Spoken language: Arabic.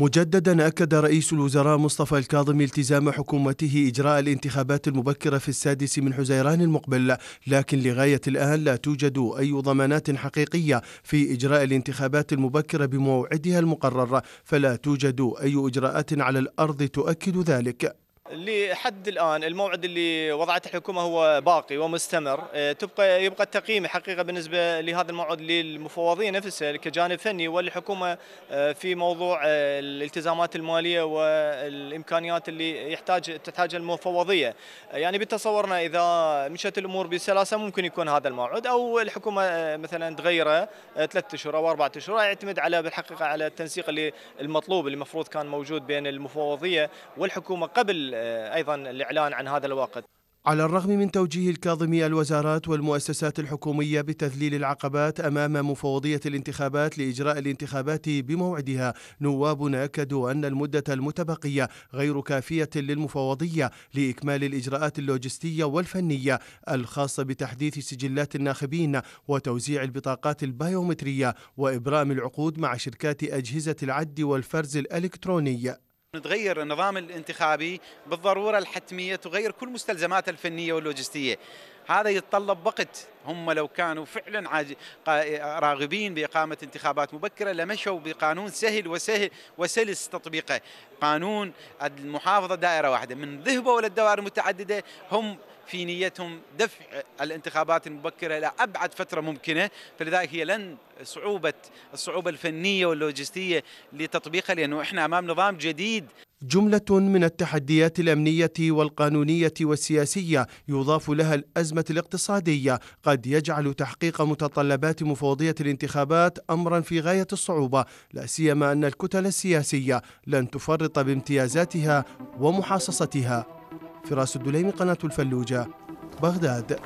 مجددا أكد رئيس الوزراء مصطفى الكاظم التزام حكومته إجراء الانتخابات المبكرة في السادس من حزيران المقبل لكن لغاية الآن لا توجد أي ضمانات حقيقية في إجراء الانتخابات المبكرة بموعدها المقرر فلا توجد أي إجراءات على الأرض تؤكد ذلك لحد الان الموعد اللي وضعته الحكومه هو باقي ومستمر آه، تبقى يبقى التقييم حقيقه بالنسبه لهذا الموعد للمفوضيه نفسها كجانب فني والحكومه آه، في موضوع آه، الالتزامات الماليه والامكانيات اللي يحتاج تحتاجها المفوضيه يعني بتصورنا اذا مشت الامور بسلاسه ممكن يكون هذا الموعد او الحكومه مثلا تغيره ثلاثة اشهر او اربعة اشهر يعتمد على بالحقيقه على التنسيق اللي المطلوب اللي المفروض كان موجود بين المفوضيه والحكومه قبل آه، أيضا الإعلان عن هذا الوقت على الرغم من توجيه الكاظمي الوزارات والمؤسسات الحكومية بتذليل العقبات أمام مفوضية الانتخابات لإجراء الانتخابات بموعدها نوابنا أكدوا أن المدة المتبقية غير كافية للمفوضية لإكمال الإجراءات اللوجستية والفنية الخاصة بتحديث سجلات الناخبين وتوزيع البطاقات البيومترية وإبرام العقود مع شركات أجهزة العد والفرز الإلكتروني نتغير النظام الانتخابي بالضرورة الحتمية تغير كل مستلزماته الفنية واللوجستية هذا يتطلب وقت هم لو كانوا فعلا راغبين بإقامة انتخابات مبكرة لمشوا بقانون سهل وسهل وسلس تطبيقه قانون المحافظة دائرة واحدة من ذهبوا إلى الدوائر المتعددة هم في نيتهم دفع الانتخابات المبكره الى ابعد فتره ممكنه فلذلك هي لن صعوبه الصعوبه الفنيه واللوجستيه لتطبيقها لانه احنا امام نظام جديد جملة من التحديات الأمنية والقانونية والسياسية يضاف لها الأزمة الاقتصادية قد يجعل تحقيق متطلبات مفوضية الانتخابات أمرا في غاية الصعوبة لا سيما أن الكتل السياسية لن تفرط بامتيازاتها ومحاصصتها فراس الدليم قناة الفلوجة بغداد